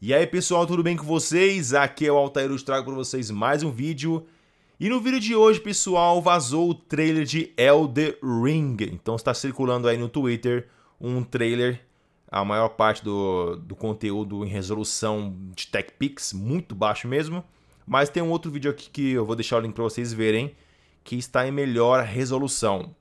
E aí pessoal, tudo bem com vocês? Aqui é o Altair, eu trago para vocês mais um vídeo. E no vídeo de hoje, pessoal, vazou o trailer de Elder Ring. Então está circulando aí no Twitter um trailer, a maior parte do, do conteúdo em resolução de TechPix, muito baixo mesmo. Mas tem um outro vídeo aqui que eu vou deixar o link para vocês verem, que está em melhor resolução.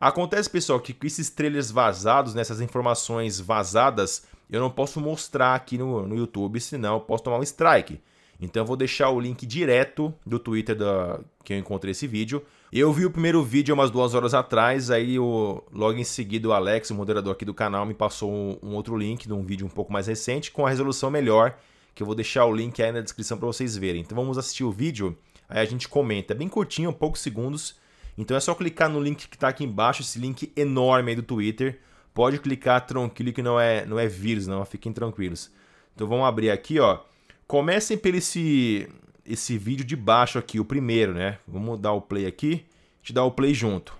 Acontece, pessoal, que com esses trailers vazados, nessas né, informações vazadas, eu não posso mostrar aqui no, no YouTube, senão eu posso tomar um strike. Então eu vou deixar o link direto do Twitter da, que eu encontrei esse vídeo. Eu vi o primeiro vídeo umas duas horas atrás, aí logo em seguida o Alex, o moderador aqui do canal, me passou um, um, outro link de um vídeo um pouco mais recente com a resolução melhor, que eu vou deixar o link aí na descrição para vocês verem. Então vamos assistir o vídeo, aí a gente comenta. É bem curtinho, poucos segundos. Então é só clicar no link que está aqui embaixo, esse link enorme aí do Twitter Pode clicar tranquilo que não é, não é vírus, não, fiquem tranquilos. Então vamos abrir aqui, ó. Comecem pelo esse, esse vídeo de baixo aqui, o primeiro, né? Vamos dar o play aqui, te dar o play junto.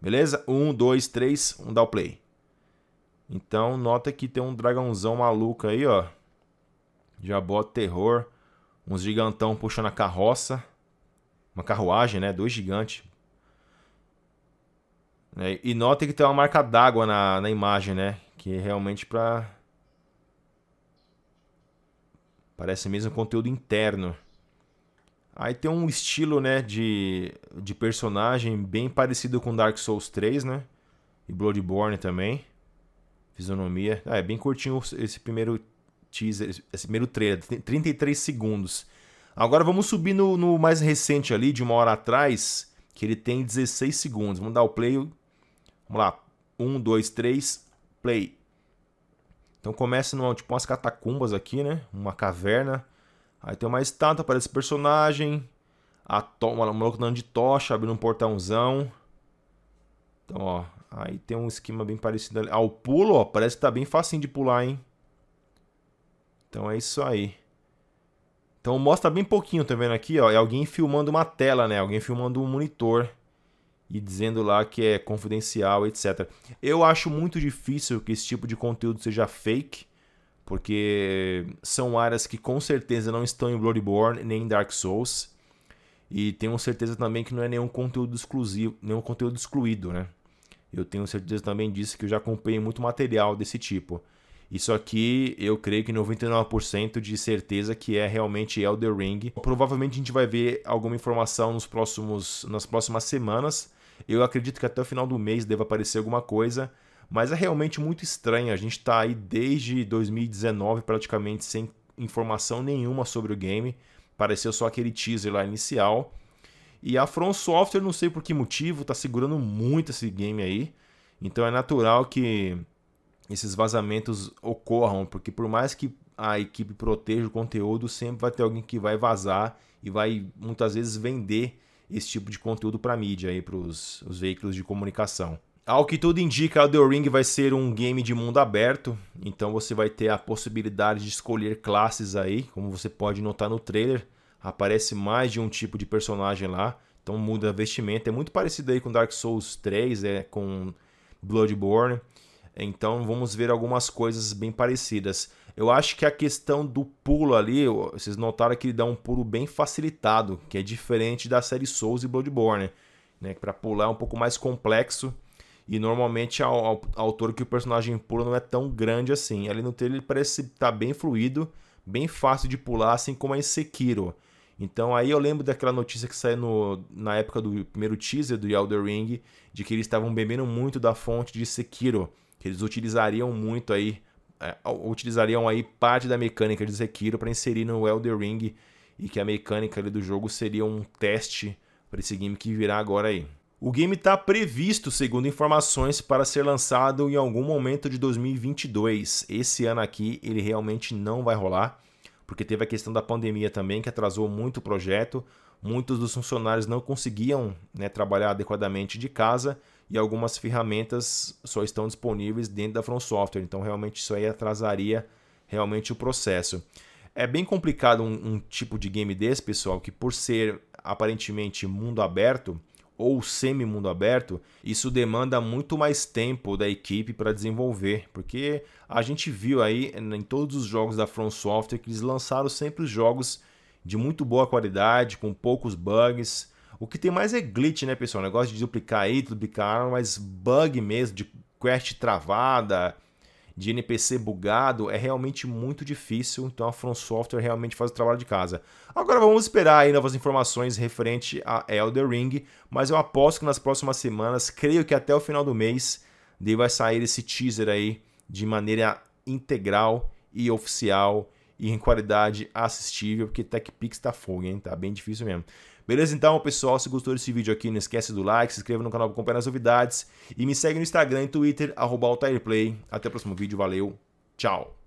Beleza? Um, dois, três, um dar o play. Então nota que tem um dragãozão maluco aí, ó. Já bota terror. Uns gigantão puxando a carroça. Uma carruagem, né? Dois gigantes né? E notem que tem uma marca d'água na, na imagem, né? Que é realmente para Parece mesmo conteúdo interno. Aí tem um estilo, né, de, de personagem bem parecido com Dark Souls 3, né? E Bloodborne também. Fisionomia. Ah, é bem curtinho esse primeiro teaser, esse primeiro trailer, 33 segundos. Agora vamos subir no, no mais recente ali, de uma hora atrás, que ele tem 16 segundos. Vamos dar o play Vamos lá. Um, dois, três, play. Então começa numa, tipo umas catacumbas aqui, né? Uma caverna. Aí tem uma estátua aparece esse personagem. A to... Um maluco andando de tocha, abrindo um portãozão. Então, ó. Aí tem um esquema bem parecido ali. Ah, o pulo, ó. Parece que tá bem facinho de pular, hein? Então é isso aí. Então mostra bem pouquinho, tá vendo aqui, ó. É alguém filmando uma tela, né? Alguém filmando um monitor e dizendo lá que é confidencial, etc. Eu acho muito difícil que esse tipo de conteúdo seja fake, porque são áreas que com certeza não estão em Bloodborne nem em Dark Souls. E tenho certeza também que não é nenhum conteúdo exclusivo, nenhum conteúdo excluído, né? Eu tenho certeza também disso que eu já acompanhei muito material desse tipo. Isso aqui eu creio que 99% de certeza que é realmente Elder Ring. Provavelmente a gente vai ver alguma informação nos próximos, nas próximas semanas eu acredito que até o final do mês deva aparecer alguma coisa, mas é realmente muito estranho. A gente está aí desde 2019 praticamente sem informação nenhuma sobre o game. Pareceu só aquele teaser lá inicial. E a From Software, não sei por que motivo, está segurando muito esse game aí. Então é natural que esses vazamentos ocorram, porque por mais que a equipe proteja o conteúdo, sempre vai ter alguém que vai vazar e vai muitas vezes vender esse tipo de conteúdo para mídia aí para os veículos de comunicação. Ao que tudo indica, The Ring vai ser um game de mundo aberto, então você vai ter a possibilidade de escolher classes aí, como você pode notar no trailer, aparece mais de um tipo de personagem lá, então muda vestimenta, é muito parecido aí com Dark Souls 3, é com Bloodborne. Então vamos ver algumas coisas bem parecidas. Eu acho que a questão do pulo ali, vocês notaram que ele dá um pulo bem facilitado, que é diferente da série Souls e Bloodborne, né? Que para pular é um pouco mais complexo e normalmente a, autor altura que o personagem pula não é tão grande assim. Ali no trailer ele parece estar tá bem fluido, bem fácil de pular, assim como é em Sekiro. Então aí eu lembro daquela notícia que saiu no, na época do primeiro teaser do Elder Ring, de que eles estavam bebendo muito da fonte de Sekiro, que eles utilizariam muito aí é, utilizariam aí parte da mecânica de Sekiro para inserir no Elder Ring e que a mecânica do jogo seria um teste para esse game que virá agora aí. O game está previsto, segundo informações, para ser lançado em algum momento de 2022. Esse ano aqui ele realmente não vai rolar, porque teve a questão da pandemia também que atrasou muito o projeto. Muitos dos funcionários não conseguiam né, trabalhar adequadamente de casa e algumas ferramentas só estão disponíveis dentro da From Software. Então, realmente, isso aí atrasaria realmente o processo. É bem complicado um, um tipo de game desse, pessoal, que por ser aparentemente mundo aberto ou semi-mundo aberto, isso demanda muito mais tempo da equipe para desenvolver, porque a gente viu aí né, em todos os jogos da From Software que eles lançaram sempre os jogos de muito boa qualidade, com poucos bugs, o que tem mais é glitch, né, pessoal? Negócio de duplicar aí, duplicar mas bug mesmo, de quest travada, de NPC bugado, é realmente muito difícil. Então a From Software realmente faz o trabalho de casa. Agora vamos esperar aí novas informações referente a Elder Ring, mas eu aposto que nas próximas semanas, creio que até o final do mês, daí vai sair esse teaser aí de maneira integral e oficial e em qualidade assistível, porque TechPix tá fogo, hein? Tá bem difícil mesmo. Beleza então, pessoal? Se gostou desse vídeo aqui, não esquece do like, se inscreva no canal para acompanhar as novidades e me segue no Instagram e Twitter, arroba Até o próximo vídeo, valeu, tchau!